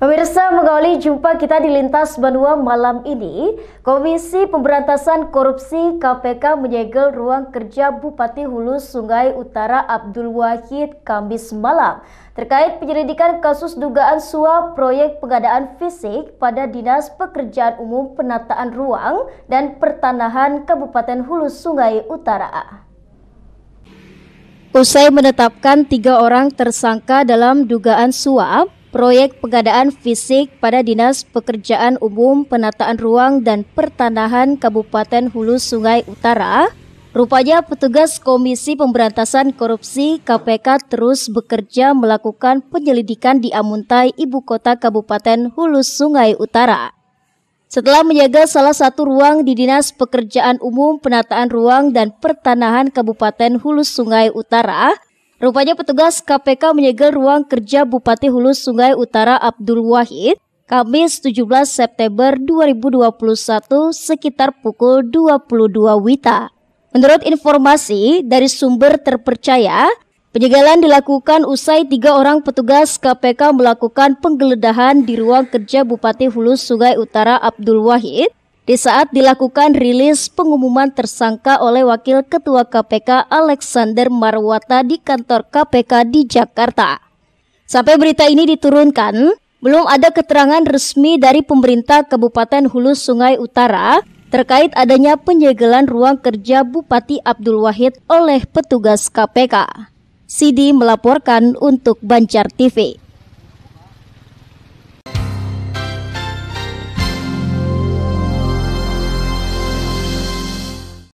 Pemirsa mengawali jumpa kita di Lintas Benua malam ini. Komisi Pemberantasan Korupsi KPK menyegel ruang kerja Bupati Hulu Sungai Utara Abdul Wahid Kamis malam terkait penyelidikan kasus dugaan suap proyek pengadaan fisik pada Dinas Pekerjaan Umum Penataan Ruang dan Pertanahan Kabupaten Hulu Sungai Utara. Usai menetapkan tiga orang tersangka dalam dugaan suap, proyek pengadaan fisik pada Dinas Pekerjaan Umum Penataan Ruang dan Pertanahan Kabupaten Hulu Sungai Utara, rupanya petugas Komisi Pemberantasan Korupsi KPK terus bekerja melakukan penyelidikan di Amuntai, ibu kota Kabupaten Hulu Sungai Utara. Setelah menjaga salah satu ruang di Dinas Pekerjaan Umum Penataan Ruang dan Pertanahan Kabupaten Hulu Sungai Utara, Rupanya petugas KPK menyegel ruang kerja Bupati Hulu Sungai Utara Abdul Wahid Kamis 17 September 2021 sekitar pukul 22 Wita. Menurut informasi dari sumber terpercaya, penyegelan dilakukan usai tiga orang petugas KPK melakukan penggeledahan di ruang kerja Bupati Hulu Sungai Utara Abdul Wahid di saat dilakukan rilis pengumuman tersangka oleh Wakil Ketua KPK Alexander Marwata di kantor KPK di Jakarta. Sampai berita ini diturunkan, belum ada keterangan resmi dari pemerintah Kabupaten Hulu Sungai Utara terkait adanya penyegelan ruang kerja Bupati Abdul Wahid oleh petugas KPK. Sidi melaporkan untuk Banjar TV.